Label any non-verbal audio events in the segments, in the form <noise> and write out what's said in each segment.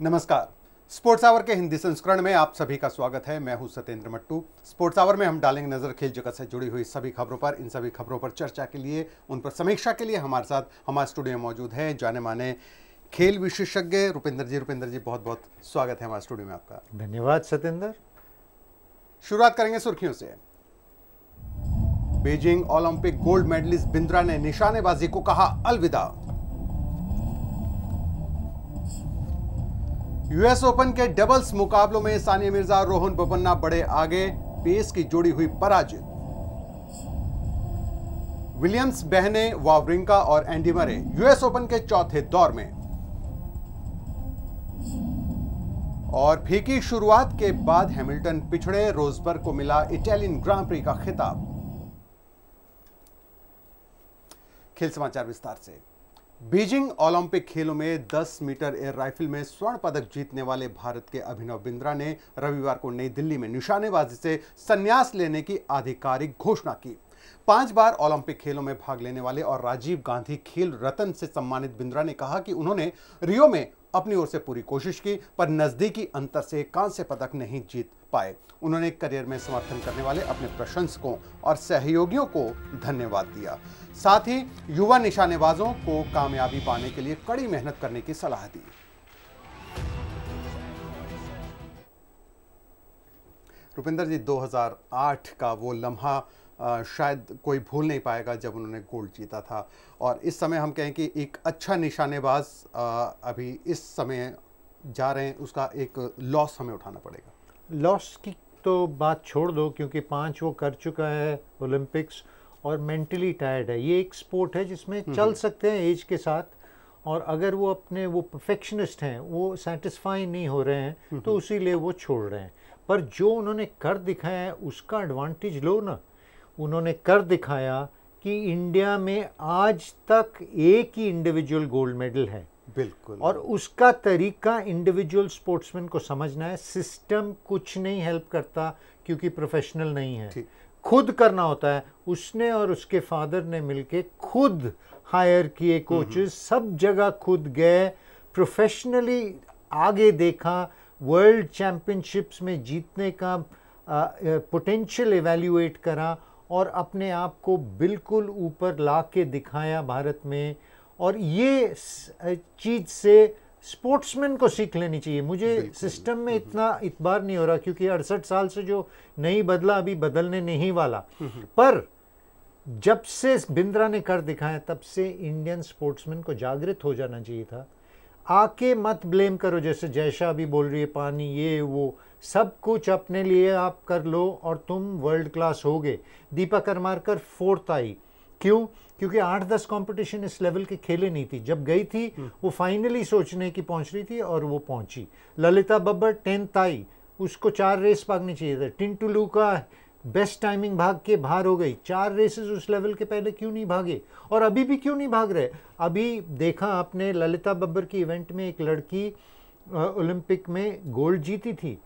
नमस्कार sports our के हिंदी संस्करण में आप सभी का स्वागत है मैं हूं सत्येंद्र मट्टू स्पोर्ट्स आवर में हम डालेंगे नज़र खेल जगत से जुड़ी हुई सभी खबरों पर इन सभी खबरों पर चर्चा के लिए उन पर समीक्षा के लिए हमारे साथ हमारे स्टूडियो मौजूद हैं जाने माने खेल विशेषज्ञ रुपेंद्र जी रुपेंद्र जी बहुत बहुत स्वागत है हमारे स्टूडियो में आपका धन्यवाद सत्येंद्र शुरुआत करेंगे सुर्खियों से Beijing Olympic gold medalist Bindra ने निशानेबाजी को कहा अलविदा यूएस ओपन के डबल्स मुकाबलों में सानिया मिर्जा रोहन बोपन्ना बड़े आगे पेस की जोड़ी हुई पराजित विलियम्स बहने वावरिंका और एंडी मरे यूएस ओपन के चौथे दौर में और फीकी शुरुआत के बाद हैमिल्टन पिछड़े रोजबर्ग को मिला इटालियन ग्रां प्री का खिताब खेल समाचार विस्तार से बीजिंग ओलंपिक खेलों में 10 मीटर एयर राइफल में स्वर्ण पदक जीतने वाले भारत के अभिनव बिंद्रा ने रविवार को नई दिल्ली में निशानेबाजी से संन्यास लेने की आधिकारिक घोषणा की पांच बार ओलंपिक खेलों में भाग लेने वाले और राजीव गांधी खेल रतन से सम्मानित बिंद्रा ने कहा कि उन्होंने रियो में अपनी ओर से पूरी कोशिश की पर नज़दीकी अंतर से कांस्य पदक नहीं जीत पाए उन्होंने करियर में समर्थन करने वाले अपने प्रशंसकों और सहयोगियों को धन्यवाद दिया साथ ही युवा निशानेबाजों को कामयाबी पाने के लिए कड़ी मेहनत करने की सलाह दी रुपिंदर जी 2008 का वो लम्हा शायद कोई भूल नहीं पाएगा जब उन्होंने गोल्ड जीता था और इस समय हम कहें कि एक अच्छा निशानेबाज अभी इस समय जा रहे हैं उसका एक लॉस हमें उठाना पड़ेगा लॉस की तो बात छोड़ दो क्योंकि पांच वो कर चुका है ओलंपिक्स और मेंटली टायर्ड है ये एक स्पोर्ट है जिसमें हम्म, चल हम्म। सकते हैं एज के साथ और अगर वो अपने वो परफेक्शनिस्ट हैं वो सेटिस्फाई नहीं हो रहे हैं हम्म, तो उसी लिए वो छोड़ रहे हैं पर जो उन्होंने कर दिखाया है उसका एडवांटेज लो ना उन्होंने कर दिखाया कि इंडिया में आज तक एक ही इंडिविजुअल गोल्ड मेडल है बिल्कुल और उसका तरीका इंडिविजुअल स्पोर्ट्समैन को समझना है सिस्टम कुछ नहीं हेल्प करता क्योंकि प्रोफेशनल नहीं है खुद करना होता है उसने और उसके फादर ने मिलके खुद हायर किए कोचेस हम्म। सब जगह खुद गए प्रोफेशनली आगे देखा वर्ल्ड चैम्पियनशिप्स में जीतने का पोटेंशियल uh, इवेल्यूएट करा और अपने आप को बिल्कुल ऊपर ला के दिखाया भारत में और ये चीज़ से स्पोर्ट्समैन को सीख लेनी चाहिए मुझे सिस्टम में हम्म, इतना हम्म। इतबार नहीं हो रहा क्योंकि अड़सठ साल से जो नहीं बदला अभी बदलने नहीं वाला हम्म, पर जब से बिंद्रा ने कर दिखाया तब से इंडियन स्पोर्ट्समैन को जागृत हो जाना चाहिए था आके मत ब्लेम करो जैसे जैशा अभी बोल रही है पानी ये वो सब कुछ अपने लिए आप कर लो और तुम वर्ल्ड क्लास हो गए दीपा करमारकर फोर्थ आई क्यों क्योंकि आठ दस कंपटीशन इस लेवल के खेले नहीं थी जब गई थी हम्म। वो फाइनली सोचने की पहुंच रही थी और वो पहुंची ललिता बब्बर टेंथ आई उसको चार रेस भागनी चाहिए थे टिंटुलू का बेस्ट टाइमिंग भाग के बाहर हो गई चार रेसेस उस लेवल के पहले क्यों नहीं भागे और अभी भी क्यों नहीं भाग रहे अभी देखा आपने ललिता बब्बर की इवेंट में एक लड़की ओलंपिक में गोल्ड जीती थी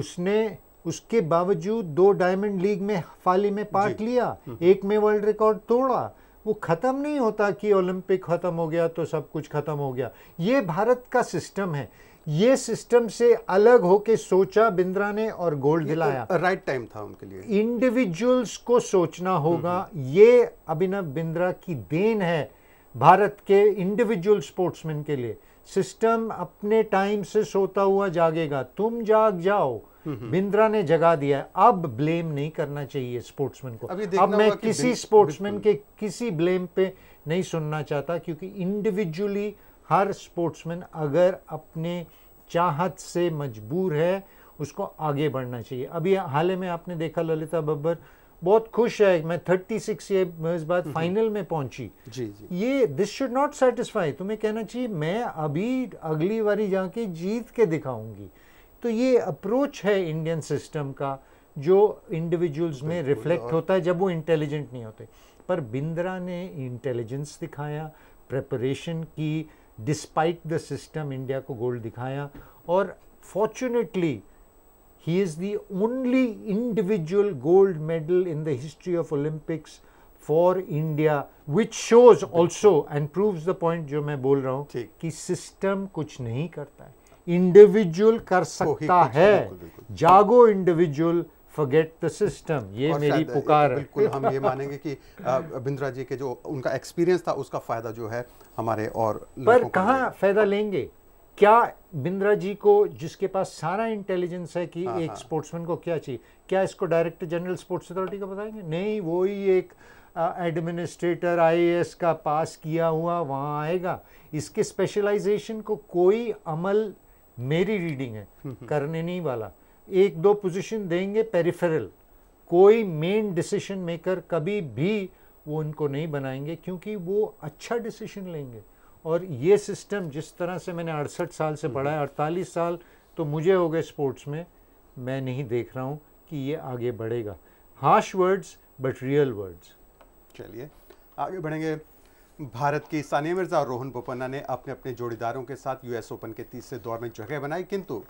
उसने उसके बावजूद दो डायमंड लीग में फाली में पार्ट लिया एक में वर्ल्ड रिकॉर्ड तोड़ा वो ख़त्म नहीं होता कि ओलंपिक ख़त्म हो गया तो सब कुछ ख़त्म हो गया ये भारत का सिस्टम है ये सिस्टम से अलग होके सोचा बिंद्रा ने और गोल्ड तो दिलाया तो राइट टाइम था उनके लिए इंडिविजुअल्स को सोचना हम्म, होगा हम्म। ये अभिनव बिंद्रा की देन है भारत के इंडिविजुअल स्पोर्ट्समैन के लिए सिस्टम अपने टाइम से सोता हुआ जागेगा तुम जाग जाओ हम्म, बिंद्रा ने जगा दिया अब ब्लेम नहीं करना चाहिए स्पोर्ट्समैन को अब मैं किसी स्पोर्ट्समैन के किसी ब्लेम पे नहीं सुनना चाहता क्योंकि इंडिविजुअली हर स्पोर्ट्समैन अगर अपने चाहत से मजबूर है उसको आगे बढ़ना चाहिए अभी हाल ही में आपने देखा ललिता बब्बर बहुत खुश है मैं 36 सिक्स इस बात फाइनल में पहुंची जी जी ये दिस शुड नॉट सेटिस्फाई तुम्हें कहना चाहिए मैं अभी अगली बारी जाके जीत के दिखाऊंगी तो ये अप्रोच है इंडियन सिस्टम का जो इंडिविजुअल्स में रिफ्लेक्ट होता है जब वो इंटेलिजेंट नहीं होते पर बिंद्रा ने इंटेलिजेंस दिखाया प्रेपरेशन की डिस्पाइट द सिस्टम इंडिया को गोल्ड दिखाया और fortunately he is the only individual gold medal in the history of Olympics for India which shows also and prove the point जो मैं बोल रहा हूँ कि सिस्टम कुछ नहीं करता है इंडिविजुअल कर सकता है जागो इंडिविजुअल फॉरगेट द सिस्टम ये मेरी पुकार बिल्कुल हम ये मानेंगे कि बिंद्रा जी के जो उनका एक्सपीरियंस था उसका फायदा जो है हमारे और पर कहाँ फायदा लेंगे क्या बिंद्रा जी को जिसके पास सारा इंटेलिजेंस है कि हाँ, एक स्पोर्ट्समैन हाँ। को क्या चाहिए क्या इसको डायरेक्टर जनरल स्पोर्ट्स अथॉरिटी को बताएंगे नहीं वो ही एक एडमिनिस्ट्रेटर आईएएस का पास किया हुआ वहाँ आएगा इसके स्पेशलाइजेशन को कोई अमल मेरी रीडिंग है हम्म, हम्म। करने नहीं वाला एक दो पोजीशन देंगे पेरिफेरल कोई मेन डिसीशन मेकर कभी भी वो उनको नहीं बनाएंगे क्योंकि वो अच्छा डिसीशन लेंगे और ये सिस्टम जिस तरह से मैंने अड़सठ साल से पढ़ा है अड़तालीस साल तो मुझे हो गए स्पोर्ट्स में मैं नहीं देख रहा हूँ कि ये आगे बढ़ेगा harsh words but real words चलिए आगे बढ़ेंगे भारत के सानिया मिर्जा और रोहन बोपन्ना ने अपने अपने जोड़ीदारों के साथ यूएस ओपन के तीसरे दौर में जगह बनाई किंतु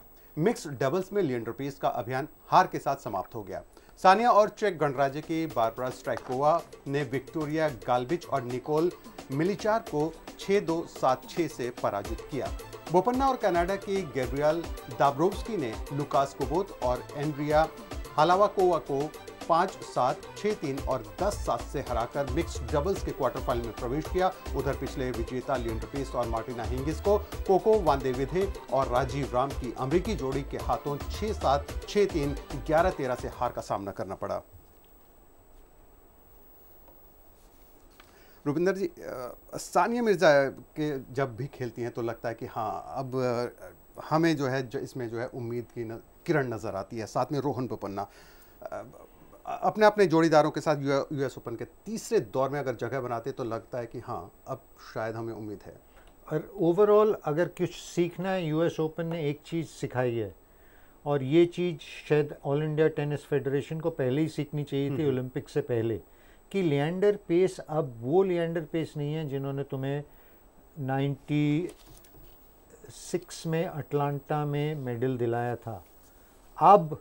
मिक्स डबल्स में लियंडर पेस का अभियान हार के साथ समाप्त हो गया सानिया और चेक गणराज्य की बारबरा स्ट्राइकोवा ने विक्टोरिया गालबिच और निकोल मिलीचार को छः दो सात छः से पराजित किया बोपन्ना और कनाडा की गैब्रियल दाब्रोवस्की ने लुकास कोबोत और एंड्रिया हालावाकोवा को पांच सात छह तीन और दस सात से हराकर मिक्स्ड डबल्स के क्वार्टर फाइनल में प्रवेश किया उधर पिछले विजेता लियंडर पेस और मार्टिना हिंगिस को कोको वानदेविधे और राजीव राम की अमरीकी जोड़ी के हाथों छह सात छह तीन ग्यारह तेरह से हार का सामना करना पड़ा रुपिंदर जी सानिया मिर्जा के जब भी खेलती हैं तो लगता है कि हाँ अब हमें जो है इसमें जो है उम्मीद की न, किरण नज़र आती है साथ में रोहन बोपन्ना अपने अपने जोड़ीदारों के साथ यूएस ओपन के तीसरे दौर में अगर जगह बनाते तो लगता है कि हाँ अब शायद हमें उम्मीद है और ओवरऑल अगर कुछ सीखना है यूएस ओपन ने एक चीज़ सिखाई है और ये चीज़ शायद ऑल इंडिया टेनिस फेडरेशन को पहले ही सीखनी चाहिए थी ओलंपिक हम्म। से पहले कि लियंडर पेस अब वो लियंडर पेस नहीं है जिन्होंने तुम्हें 96 में अटलांटा में मेडल दिलाया था अब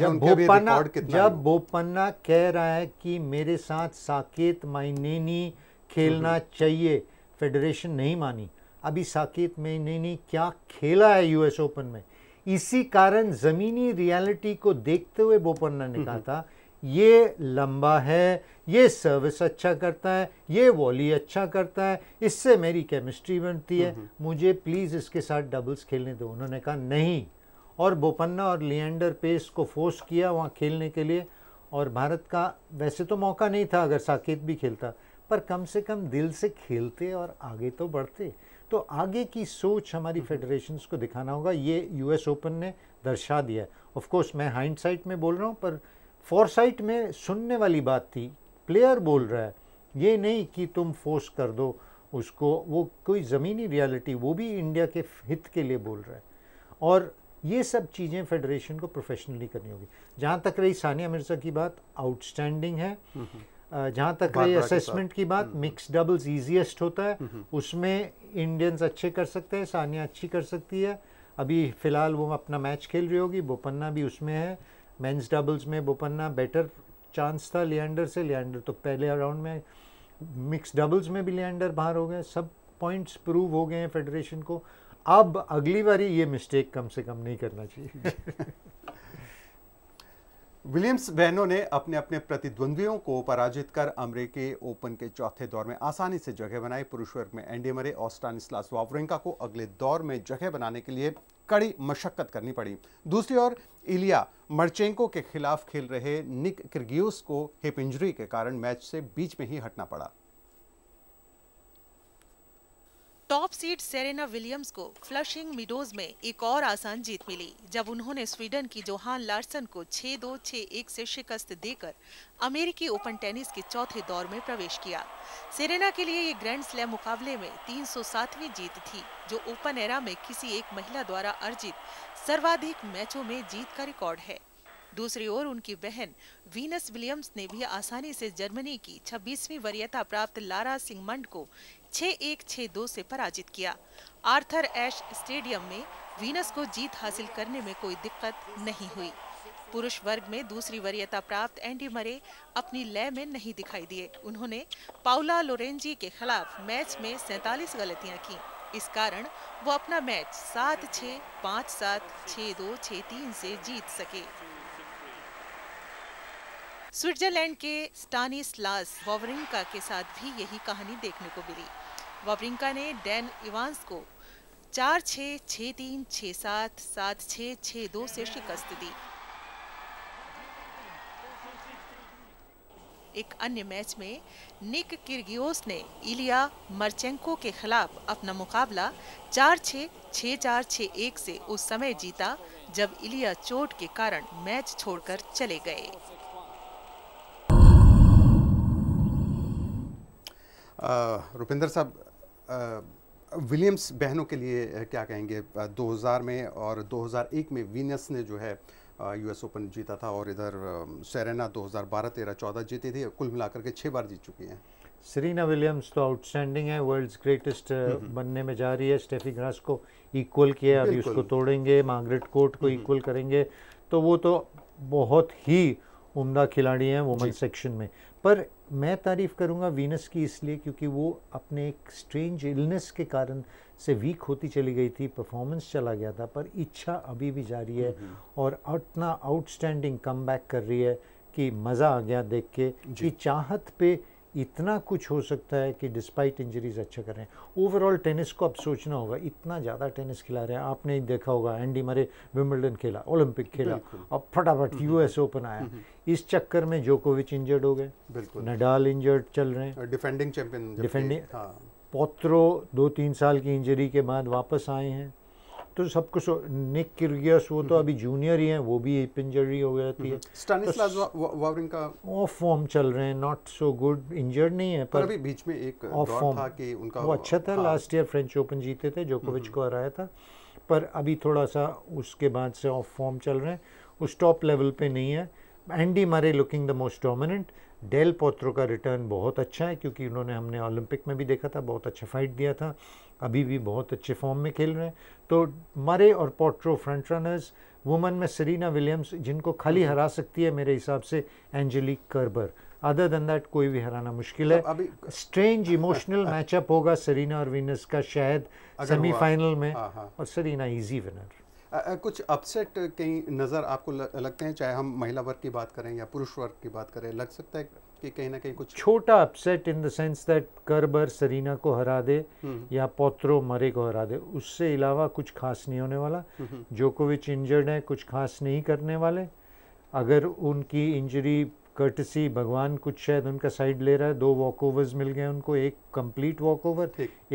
जब बोपन्ना जब बोपन्ना कह रहा है कि मेरे साथ साकेत माइनेनी खेलना चाहिए फेडरेशन नहीं मानी अभी साकेत माइनेनी क्या खेला है यूएस ओपन में इसी कारण ज़मीनी रियलिटी को देखते हुए बोपन्ना ने कहा था ये लंबा है ये सर्विस अच्छा करता है ये वॉली अच्छा करता है इससे मेरी केमिस्ट्री बनती है मुझे प्लीज़ इसके साथ डबल्स खेलने दो उन्होंने कहा नहीं और बोपन्ना और लिएंडर पेस को फोर्स किया वहाँ खेलने के लिए और भारत का वैसे तो मौका नहीं था अगर साकेत भी खेलता पर कम से कम दिल से खेलते और आगे तो बढ़ते तो आगे की सोच हमारी हम्म। फेडरेशन को दिखाना होगा ये यूएस ओपन ने दर्शा दिया ऑफ कोर्स मैं हाइंड साइट में बोल रहा हूँ पर फोरसाइट में सुनने वाली बात थी प्लेयर बोल रहा है ये नहीं कि तुम फोर्स कर दो उसको वो कोई ज़मीनी रियलिटी वो भी इंडिया के हित के लिए बोल रहा है और ये सब चीज़ें फेडरेशन को प्रोफेशनली करनी होगी जहाँ तक रही सानिया मिर्ज़ा की बात आउटस्टैंडिंग है जहाँ तक रही असेसमेंट की बात मिक्स डबल्स इजीएस्ट होता है उसमें इंडियंस अच्छे कर सकते हैं सानिया अच्छी कर सकती है अभी फ़िलहाल वो अपना मैच खेल रही होगी बोपन्ना भी उसमें है मेंस डबल्स में बोपन्ना बेटर चांस था लियांडर से लियांडर तो पहले राउंड में मिक्स डबल्स में भी लियांडर बाहर हो गए सब पॉइंट्स प्रूव हो गए हैं फेडरेशन को अब अगली बारी ये मिस्टेक कम से कम नहीं करना चाहिए <laughs> विलियम्स बहनों ने अपने अपने प्रतिद्वंद्वियों को पराजित कर अमेरिकी ओपन के चौथे दौर में आसानी से जगह बनाई पुरुष वर्ग में एंडी मरे वावरेंका को अगले दौर में जगह बनाने के लिए कड़ी मशक्कत करनी पड़ी दूसरी ओर इलिया मर्चेंको के खिलाफ खेल रहे निक क्रिगियोस को हिप इंजरी के कारण मैच से बीच में ही हटना पड़ा टॉप सीड सेरेना विलियम्स को फ्लशिंग मिडोज में एक और आसान जीत मिली जब उन्होंने स्वीडन की जोहान लार्सन को 6 2 6 1 से शिकस्त देकर अमेरिकी ओपन टेनिस के चौथे दौर में प्रवेश किया सेरेना के लिए ये ग्रैंड स्लैम मुकाबले में 307वीं जीत थी जो ओपन एरा में किसी एक महिला द्वारा अर्जित सर्वाधिक मैचों में जीत का रिकॉर्ड है दूसरी ओर उनकी बहन वीनस विलियम्स ने भी आसानी से जर्मनी की 26वीं वरीयता प्राप्त लारा सिंगमंड को छ एक छः दो से पराजित किया आर्थर एश स्टेडियम में वीनस को जीत हासिल करने में कोई दिक्कत नहीं हुई पुरुष वर्ग में दूसरी वरीयता प्राप्त एंडी मरे अपनी लय में नहीं दिखाई दिए उन्होंने पाउला लोरेंजी के खिलाफ मैच में सैतालीस गलतियां की इस कारण वो अपना मैच सात छ पाँच सात छ दो छ तीन से जीत सके स्विट्जरलैंड के लास वॉवरिंका के साथ भी यही कहानी देखने को मिली वावरिंका ने डैन इवांस को चार छः छः तीन छः सात सात छः छः दो से शिकस्त दी एक अन्य मैच में निक किर्गियोस ने इलिया मर्चेंको के खिलाफ अपना मुकाबला चार छः छः चार छः एक से उस समय जीता जब इलिया चोट के कारण मैच छोड़कर चले गए रुपिंदर साहब विलियम्स बहनों के लिए क्या कहेंगे 2000 में और 2001 में वीनस ने जो है यूएस ओपन जीता था और इधर सेरेना 2012 13 14 जीती थी कुल मिलाकर के छः बार जीत चुकी हैं सरीना विलियम्स तो आउटस्टैंडिंग है वर्ल्ड्स ग्रेटेस्ट हम्म, हम्म। बनने में जा रही है स्टेफी ग्रास को इक्वल किया अभी उसको तोड़ेंगे मार्गरेट कोर्ट को इक्वल हम्म। करेंगे तो वो तो बहुत ही उम्दा खिलाड़ी हैं वुमेन सेक्शन में पर मैं तारीफ़ करूँगा वीनस की इसलिए क्योंकि वो अपने एक स्ट्रेंज इलनेस के कारण से वीक होती चली गई थी परफॉर्मेंस चला गया था पर इच्छा अभी भी जारी है हम्म, हम्म। और इतना आउटस्टैंडिंग कम कर रही है कि मज़ा आ गया देख के कि चाहत पे इतना कुछ हो सकता है कि डिस्पाइट इंजरीज अच्छा कर रहे हैं ओवरऑल टेनिस को अब सोचना होगा इतना ज़्यादा टेनिस खिला रहे हैं आपने देखा होगा एंडी मरे विम्बलडन खेला ओलंपिक खेला अब फटाफट यूएस हम्म। ओपन आया हम्म। इस चक्कर में जोकोविच इंजर्ड हो गए नडाल इंजर्ड चल रहे हैं डिफेंडिंग चैंपियन डिफेंडिंग पोत्रो दो तीन साल की इंजरी के बाद वापस आए हैं तो सब कुछ निक तो किर्गियस वो तो हम्म। अभी जूनियर ही हैं वो भी हिप इंजरी हो गई थी स्टैनिस्लास वावरिंका ऑफ फॉर्म चल रहे हैं नॉट सो गुड इंजर्ड नहीं है पर अभी बीच में एक ऑफ फॉर्म था कि उनका वो अच्छा था लास्ट ईयर फ्रेंच ओपन जीते थे जोकोविच हम्म। को हराया था पर अभी थोड़ा सा उसके बाद से ऑफ फॉर्म चल रहे हैं उस टॉप लेवल पे नहीं है Andy Murray looking the most dominant Del Potro का रिटर्न बहुत अच्छा है क्योंकि उन्होंने हमने ओलंपिक में भी देखा था बहुत अच्छा फाइट दिया था अभी भी बहुत अच्छे फॉर्म में खेल रहे हैं तो मरे और पोट्रो फ्रंट रनर्स वुमन में सरीना विलियम्स जिनको खाली हम्म। हरा सकती है मेरे हिसाब से Angelique Kerber other than that कोई भी हराना मुश्किल तो है अभी स्ट्रेंज इमोशनल मैचअप होगा सरीना और विनस का शायद सेमीफाइनल में हाँ, हाँ। और सरीना इजी विनर आ, कुछ अपसेट कहीं नज़र आपको लगते हैं चाहे हम महिला वर्ग की बात करें या पुरुष वर्ग की बात करें लग सकता है कि कहीं ना कहीं कुछ छोटा upset in the sense that Kerber Serena को हरा दे हम्म। या पोत्रो मरे को हरा दे उससे अलावा कुछ खास नहीं होने वाला जोकोविच हम्म, इंजर्ड हम्म। है कुछ खास नहीं करने वाले अगर उनकी इंजरी कर्टसी भगवान कुछ शायद उनका साइड ले रहा है दो वॉक मिल गए उनको एक कंप्लीट वॉक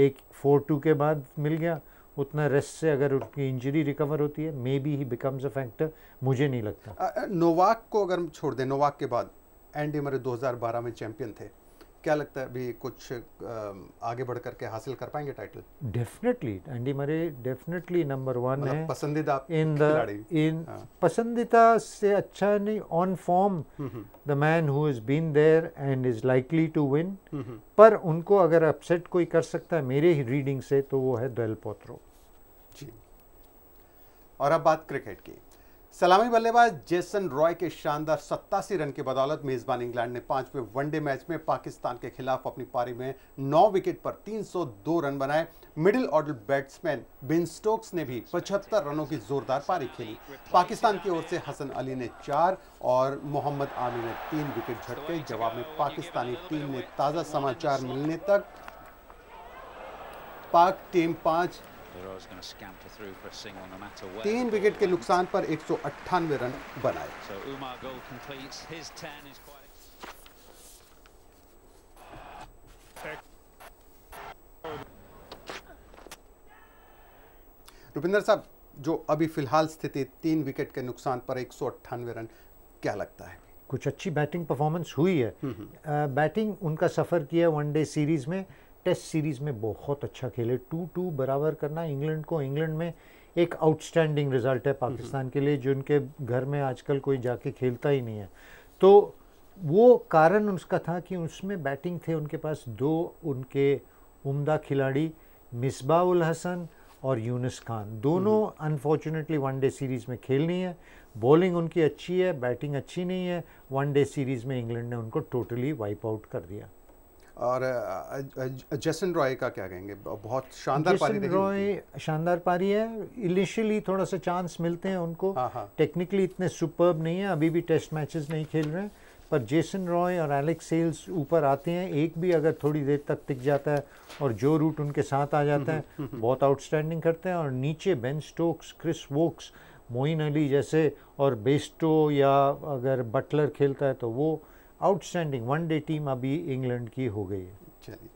एक फोर टू के बाद मिल गया उतना रेस्ट से अगर उनकी इंजरी रिकवर होती है maybe he becomes a factor मुझे नहीं लगता नोवाक को अगर छोड़ दें नोवाक के बाद एंडी मरे 2012 में चैंपियन थे क्या लगता है अभी कुछ आगे बढ़ करके हासिल कर पाएंगे title definitely Andy Murray definitely number one है पसंदीदा इन द इन पसंदीदा से अच्छा नहीं on form the man who is been there and is likely to win पर उनको अगर अपसेट कोई कर सकता है मेरे ही रीडिंग से तो वो है दल पोत्रो और अब बात क्रिकेट की सलामी बल्लेबाज जेसन रॉय के शानदार सत्तासी रन की बदौलत मेजबान इंग्लैंड ने पांचवें वनडे मैच में पाकिस्तान के खिलाफ अपनी पारी में नौ विकेट पर 302 रन बनाए middle order batsman Ben Stokes ने भी 75 रनों की जोरदार पारी खेली पाकिस्तान की ओर से हसन अली ने चार और मोहम्मद आमिर ने तीन विकेट झटके जवाब में पाकिस्तानी टीम ने ताज़ा समाचार मिलने तक पाक टीम पाँच तीन विकेट के नुकसान पर एक रन बनाए रुपिंदर साहब जो अभी फिलहाल स्थिति तीन विकेट के नुकसान पर एक रन क्या लगता है कुछ अच्छी बैटिंग परफॉर्मेंस हुई है बैटिंग हम्म, हम्म। उनका सफ़र किया वनडे सीरीज़ में टेस्ट सीरीज़ में बहुत अच्छा खेले टू टू बराबर करना इंग्लैंड को इंग्लैंड में एक आउटस्टैंडिंग रिजल्ट है पाकिस्तान के लिए जिनके घर में आजकल कोई जाके खेलता ही नहीं है तो वो कारण उसका था कि उसमें बैटिंग थे उनके पास दो उनके उम्दा खिलाड़ी उल हसन और यूनिस खान दोनों अनफॉर्चुनेटली वनडे सीरीज़ में खेलनी है बॉलिंग उनकी अच्छी है बैटिंग अच्छी नहीं है वनडे सीरीज़ में इंग्लैंड ने उनको टोटली वाइप आउट कर दिया और जैसन रॉय का क्या कहेंगे बहुत शानदार पारी रॉय शानदार पारी है इनिशियली थोड़ा सा चांस मिलते हैं उनको टेक्निकली हाँ, हाँ। इतने सुपर्ब नहीं है अभी भी टेस्ट मैचेस नहीं खेल रहे हैं पर जेसन रॉय और एलेक्स सेल्स ऊपर आते हैं एक भी अगर थोड़ी देर तक टिक जाता है और जो रूट उनके साथ आ जाता है <laughs> बहुत आउटस्टैंडिंग करते हैं और नीचे Ben Stokes Chris Woakes Moeen Ali जैसे और बेस्टो या अगर बटलर खेलता है तो वो आउटस्टैंडिंग वन डे टीम अभी इंग्लैंड की हो गई है चलिए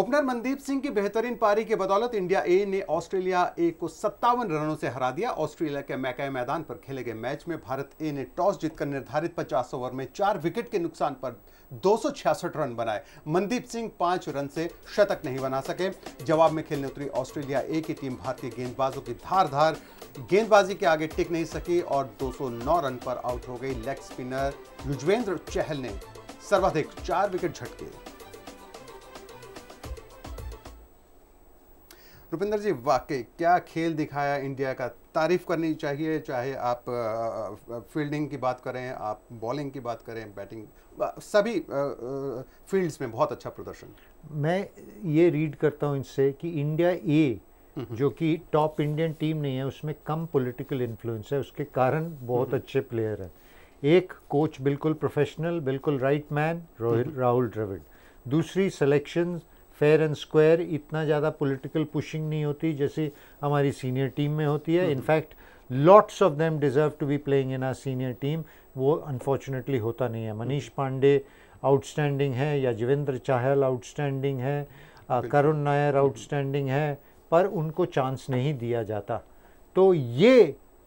ओपनर मनदीप सिंह की बेहतरीन पारी के बदौलत इंडिया ए ने ऑस्ट्रेलिया ए को सत्तावन रनों से हरा दिया ऑस्ट्रेलिया के मैकाई मैदान पर खेले गए मैच में भारत ए ने टॉस जीतकर निर्धारित 50 ओवर में चार विकेट के नुकसान पर 266 रन बनाए मनदीप सिंह पांच रन से शतक नहीं बना सके जवाब में खेलने उतरी ऑस्ट्रेलिया ए की टीम भारतीय गेंदबाजों की धार गेंदबाजी के आगे टिक नहीं सकी और 209 रन पर आउट हो गई लेग स्पिनर युजवेंद्र चहल ने सर्वाधिक चार विकेट झटके रुपिंदर जी वाकई क्या खेल दिखाया इंडिया का तारीफ करनी चाहिए चाहे आप फील्डिंग की बात करें आप बॉलिंग की बात करें बैटिंग सभी फील्ड्स में बहुत अच्छा प्रदर्शन मैं ये रीड करता हूँ इनसे कि इंडिया ए जो कि टॉप इंडियन टीम नहीं है उसमें कम पॉलिटिकल इन्फ्लुएंस है उसके कारण बहुत अच्छे प्लेयर हैं एक कोच बिल्कुल प्रोफेशनल बिल्कुल राइट मैन राहुल द्रविड़ दूसरी सिलेक्शन फेयर एंड स्क्वायर इतना ज़्यादा पॉलिटिकल पुशिंग नहीं होती जैसे हमारी सीनियर टीम में होती है in fact lots of them deserve to be playing in our senior team वो अनफॉर्चुनेटली होता नहीं है मनीष पांडे आउटस्टैंडिंग है या जिवेंद्र चाहल आउटस्टैंडिंग है करुण नायर आउटस्टैंडिंग है पर उनको चांस नहीं दिया जाता तो ये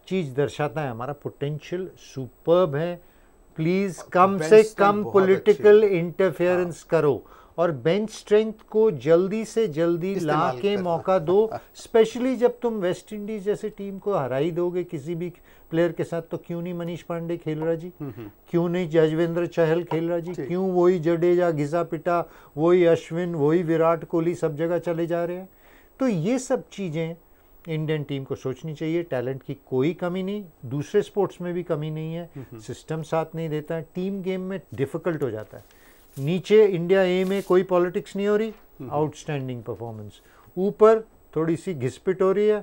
चीज़ दर्शाता है हमारा पोटेंशियल सुपर्ब है प्लीज़ कम से तो कम पॉलिटिकल इंटरफेरेंस हाँ। करो और बेंच स्ट्रेंथ को जल्दी से जल्दी ला के मौका दो स्पेशली जब तुम वेस्ट इंडीज जैसे टीम को हराई दोगे किसी भी प्लेयर के साथ तो क्यों नहीं मनीष पांडे खेल रहा जी हम्म, हम्म। क्यों नहीं जजवेंद्र चहल खेल रहा जी क्यों वही जडेजा घिसा पिटा वही अश्विन वही विराट कोहली सब जगह चले जा रहे हैं तो ये सब चीज़ें इंडियन टीम को सोचनी चाहिए टैलेंट की कोई कमी नहीं दूसरे स्पोर्ट्स में भी कमी नहीं है सिस्टम हम्म, साथ नहीं देता है टीम गेम में डिफ़िकल्ट हो जाता है नीचे इंडिया ए में कोई पॉलिटिक्स नहीं हो रही आउटस्टैंडिंग परफॉर्मेंस हम्म। ऊपर थोड़ी सी घिसपिट हो रही है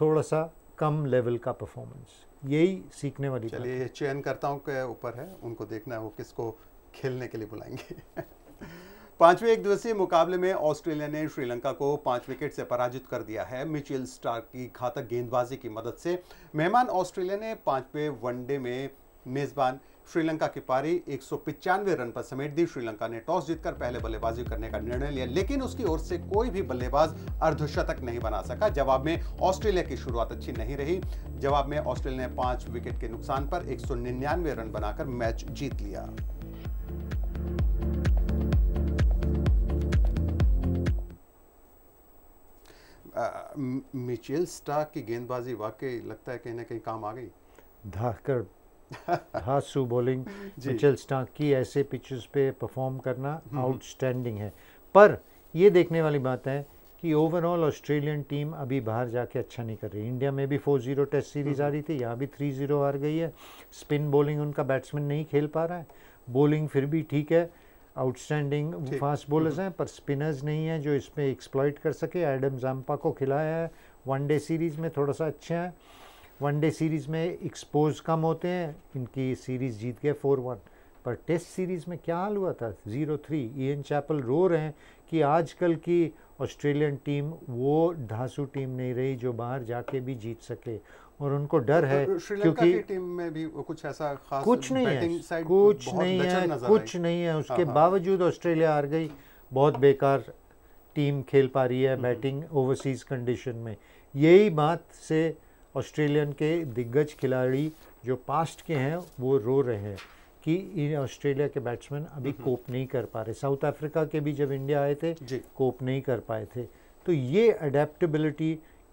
थोड़ा सा कम लेवल का परफॉर्मेंस यही सीखने वाली चलिए ये करता के ऊपर है उनको देखना है वो किसको खेलने के लिए बुलाएंगे <laughs> पांचवें एक दिवसीय मुकाबले में ऑस्ट्रेलिया ने श्रीलंका को पांच विकेट से पराजित कर दिया है मिचेल स्टार्क की घातक गेंदबाजी की मदद से मेहमान ऑस्ट्रेलिया ने पांचवें वनडे में मेज़बान श्रीलंका की पारी एक रन पर समेट दी श्रीलंका ने टॉस जीतकर पहले बल्लेबाजी करने का निर्णय लिया लेकिन उसकी ओर से कोई भी बल्लेबाज अर्धशतक नहीं बना सका जवाब में ऑस्ट्रेलिया की शुरुआत अच्छी नहीं रही जवाब में ऑस्ट्रेलिया ने पांच विकेट के नुकसान पर एक रन बनाकर मैच जीत लिया मिचेल स्टार की गेंदबाजी वाकई लगता है कहीं ना कहीं काम आ गई धाकर <laughs> सू बॉलिंग मिचेल स्टार्क की ऐसे पिचेस पे परफॉर्म करना आउटस्टैंडिंग है पर ये देखने वाली बात है कि ओवरऑल ऑस्ट्रेलियन टीम अभी बाहर जाके अच्छा नहीं कर रही इंडिया में भी फोर जीरो टेस्ट सीरीज़ आ रही थी यहाँ भी थ्री जीरो हार गई है स्पिन बॉलिंग उनका बैट्समैन नहीं खेल पा रहा है बॉलिंग फिर भी ठीक है आउटस्टैंडिंग फास्ट बॉलर्स हैं पर स्पिनर्स नहीं हैं जो इसमें एक्सप्लॉइट कर सके एडम जाम्पा को खिलाया है वनडे सीरीज़ में थोड़ा सा अच्छे हैं वनडे सीरीज़ में एक्सपोज कम होते हैं इनकी सीरीज़ जीत गए फोर वन पर टेस्ट सीरीज़ में क्या हाल हुआ था ज़ीरो थ्री एन चैपल रो रहे हैं कि आजकल की ऑस्ट्रेलियन टीम वो धांसू टीम नहीं रही जो बाहर जाके भी जीत सके और उनको डर है तो क्योंकि टीम में भी कुछ ऐसा खास कुछ नहीं है तो कुछ नहीं है कुछ नहीं है उसके हाँ, हाँ। बावजूद ऑस्ट्रेलिया हार गई बहुत बेकार टीम खेल पा रही है हम्म। बैटिंग ओवरसीज़ कंडीशन में यही बात से ऑस्ट्रेलियन के दिग्गज खिलाड़ी जो पास्ट के हैं वो रो रहे हैं कि इन ऑस्ट्रेलिया के बैट्समैन अभी कोप हम्म। नहीं कर पा रहे साउथ अफ्रीका के भी जब इंडिया आए थे कोप नहीं कर पाए थे तो ये अडेप्टबिलिटी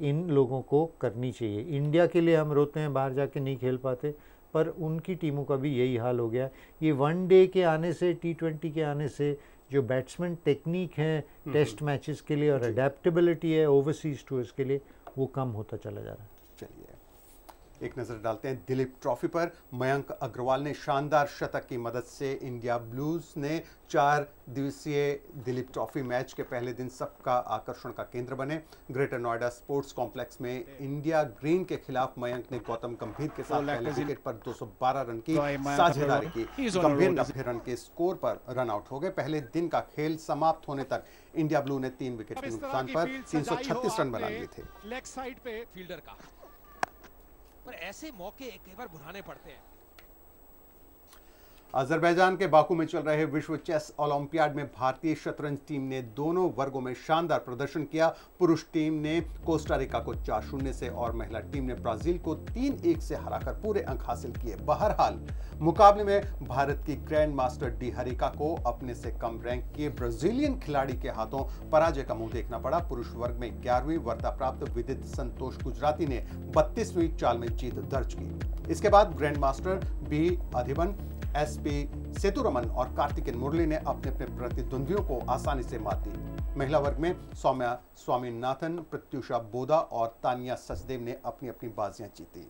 इन लोगों को करनी चाहिए इंडिया के लिए हम रोते हैं बाहर जाके नहीं खेल पाते पर उनकी टीमों का भी यही हाल हो गया ये वन डे के आने से टी ट्वेंटी के आने से जो बैट्समैन टेक्निक है टेस्ट मैचेस के लिए और अडेप्टबिलिटी है ओवरसीज टूर्स के लिए वो कम होता चला जा रहा है चलिए एक नज़र डालते हैं दिलीप ट्रॉफी पर मयंक अग्रवाल ने शानदार शतक की मदद से इंडिया ब्लूज ने चार दिवसीय दिलीप ट्रॉफी मैच के पहले दिन सबका आकर्षण का केंद्र बने ग्रेटर नोएडा स्पोर्ट्स कॉम्प्लेक्स में इंडिया ग्रीन के खिलाफ मयंक ने गौतम गंभीर के साथ पहले विकेट पर 212 रन की तो साझेदारी की गंभीर नब्बे रन के स्कोर पर रन आउट हो गए पहले दिन का खेल समाप्त होने तक इंडिया ब्लू ने तीन विकेट के नुकसान पर तीन रन बना लिए थे लेग साइड पे फील्डर का पर ऐसे मौके कई बार बुराने पड़ते हैं अजरबैजान के बाकू में चल रहे विश्व चेस ओलंपियाड में भारतीय शतरंज टीम ने दोनों वर्गों में शानदार प्रदर्शन किया पुरुष टीम ने कोस्टारिका को चार शून्य से और महिला टीम ने ब्राजील को तीन एक से हराकर पूरे अंक हासिल किए बहरहाल मुकाबले में भारत की ग्रैंड मास्टर डी हरिका को अपने से कम रैंक के ब्राजीलियन खिलाड़ी के हाथों पराजय का मुंह देखना पड़ा पुरुष वर्ग में ग्यारहवीं वर्ता प्राप्त विदित संतोष गुजराती ने बत्तीसवीं चाल में जीत दर्ज की इसके बाद grand master B Adhiban S P Sethuraman और कार्तिकेन मुरली ने अपने अपने प्रतिद्वंदियों को आसानी से मात दी महिला वर्ग में सौम्या स्वामीनाथन प्रत्युषा बोदा और तानिया सचदेव ने अपनी अपनी बाजियां जीती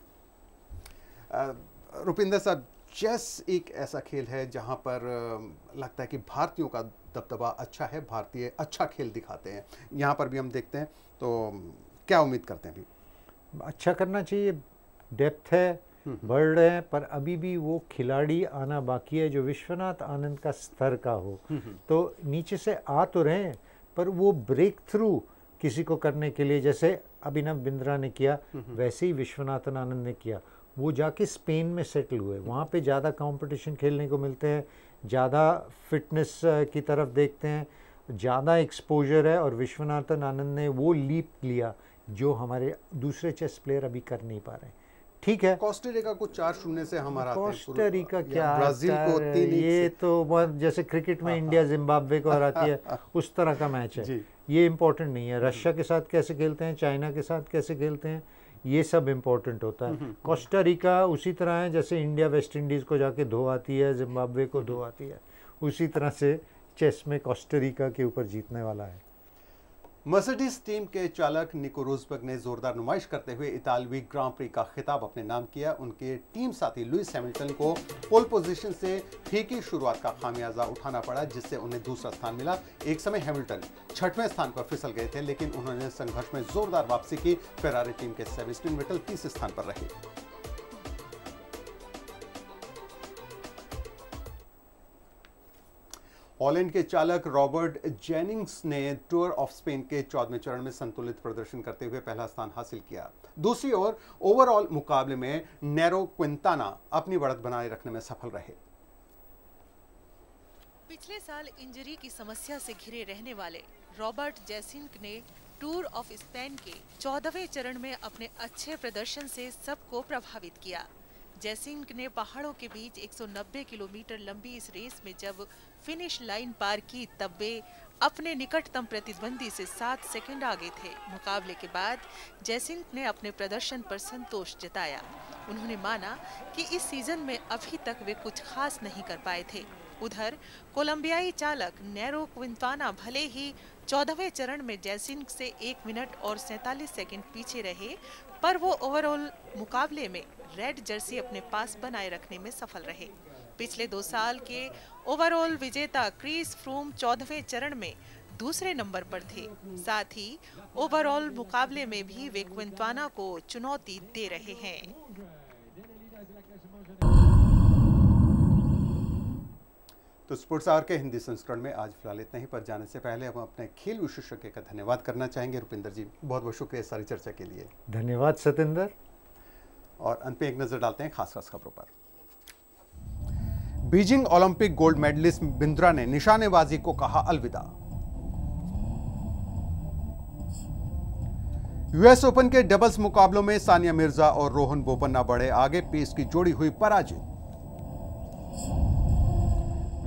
रुपिंदर साहब चेस एक ऐसा खेल है जहां पर लगता है कि भारतीयों का दबदबा अच्छा है भारतीय अच्छा खेल दिखाते हैं यहाँ पर भी हम देखते हैं तो क्या उम्मीद करते हैं अभी अच्छा करना चाहिए डेप्थ है हम्म। बढ़ रहे हैं पर अभी भी वो खिलाड़ी आना बाकी है जो विश्वनाथ आनंद का स्तर का हो हम्म। तो नीचे से आ तो रहे हैं पर वो ब्रेक थ्रू किसी को करने के लिए जैसे अभिनव बिंद्रा ने किया हम्म। वैसे ही विश्वनाथन आनंद ने किया वो जाके स्पेन में सेटल हुए वहाँ पे ज़्यादा कंपटीशन खेलने को मिलते हैं ज़्यादा फिटनेस की तरफ देखते हैं ज़्यादा एक्सपोजर है और विश्वनाथन आनंद ने वो लीप लिया जो हमारे दूसरे चेस प्लेयर अभी कर नहीं पा रहे हैं ठीक है कोस्टेरिका को चार शून्य से हमारा कोस्टेरिका क्या ब्राजील को ये तो जैसे क्रिकेट में हाँ, इंडिया हाँ। जिम्बाब्वे को हराती है <laughs> उस तरह का मैच है ये इम्पोर्टेंट नहीं है रशिया के साथ कैसे खेलते हैं चाइना के साथ कैसे खेलते हैं ये सब इम्पोर्टेंट होता है हम्म, हम्म। कॉस्टरिका उसी तरह है जैसे इंडिया वेस्ट इंडीज़ को जाके धो आती है जिम्बाब्वे को धो आती है उसी तरह से चेस में कोस्टारिका के ऊपर जीतने वाला है मर्सिडीज टीम के चालक निको रोजबर्ग ने जोरदार नुमाइश करते हुए इतालवी ग्रां प्री का खिताब अपने नाम किया उनके टीम साथी लुइस हैमिल्टन को पोल पोजीशन से फीकी शुरुआत का खामियाजा उठाना पड़ा जिससे उन्हें दूसरा स्थान मिला एक समय हैमिल्टन छठवें स्थान पर फिसल गए थे लेकिन उन्होंने संघर्ष में जोरदार वापसी की फेरारी टीम के सेविस्टिन वेटल तीसरे स्थान पर रहे हॉलैंड के चालक रॉबर्ट जेनिंग्स ने टूर ऑफ स्पेन के चौदहवें चरण में संतुलित प्रदर्शन करते हुए पहला स्थान हासिल किया दूसरी ओर ओवरऑल मुकाबले में नेरो क्विंताना अपनी बढ़त बनाए रखने में सफल रहे पिछले साल इंजरी की समस्या से घिरे रहने वाले रॉबर्ट जैसिंक ने टूर ऑफ स्पेन के चौदहवें चरण में अपने अच्छे प्रदर्शन से सबको प्रभावित किया जयसिंह ने पहाड़ों के बीच 190 किलोमीटर लंबी इस रेस में जब फिनिश लाइन पार की तब वे अपने निकटतम प्रतिद्वंदी से सात सेकंड आगे थे मुकाबले के बाद जयसिंह ने अपने प्रदर्शन पर संतोष जताया उन्होंने माना कि इस सीजन में अभी तक वे कुछ खास नहीं कर पाए थे उधर कोलंबियाई चालक नैरो क्विंताना भले ही चौदहवें चरण में जयसिंह से एक मिनट और सैतालीस सेकंड पीछे रहे पर वो ओवरऑल मुकाबले में रेड जर्सी अपने पास बनाए रखने में सफल रहे पिछले दो साल के ओवरऑल विजेता क्रिस फ्रूम चौदहवें चरण में दूसरे नंबर पर थे साथ ही ओवरऑल मुकाबले में भी वे क्विंतवाना को चुनौती दे रहे हैं तो स्पोर्ट्स आवर के हिंदी संस्करण में आज फिलहाल इतना ही पर जाने से पहले हम अपने खेल विशेषज्ञ का धन्यवाद करना चाहेंगे रुपिंदर जी बहुत बहुत शुक्रिया सारी चर्चा के लिए धन्यवाद सतेंद्र और अंत में एक नज़र डालते हैं खास खास खबरों पर Beijing Olympic gold medalist Bindra ने निशानेबाजी को कहा अलविदा यूएस ओपन के डबल्स मुकाबलों में सानिया मिर्जा और रोहन बोपन्ना बढ़े आगे पेस की जोड़ी हुई पराजित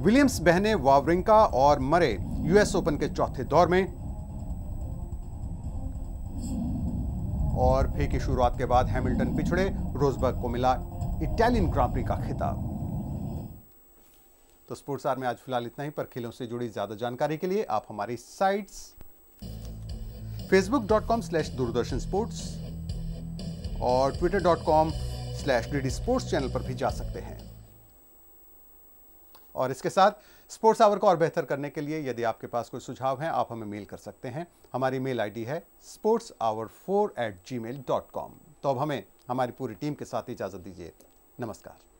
विलियम्स बहने वावरिंका और मरे यूएस ओपन के चौथे दौर में और फे की शुरुआत के बाद हैमिल्टन पिछड़े रोजबर्ग को मिला इटालियन ग्रांप्री का खिताब तो स्पोर्ट्स आर में आज फिलहाल इतना ही पर खेलों से जुड़ी ज्यादा जानकारी के लिए आप हमारी sites Facebook dot com slash Doordarshan sports और Twitter dot com slash D sports channel पर भी जा सकते हैं और इसके साथ स्पोर्ट्स आवर को और बेहतर करने के लिए यदि आपके पास कोई सुझाव हैं आप हमें मेल कर सकते हैं हमारी मेल आईडी है sports our four eight G mail dot com तो अब हमें हमारी पूरी टीम के साथ इजाज़त दीजिए नमस्कार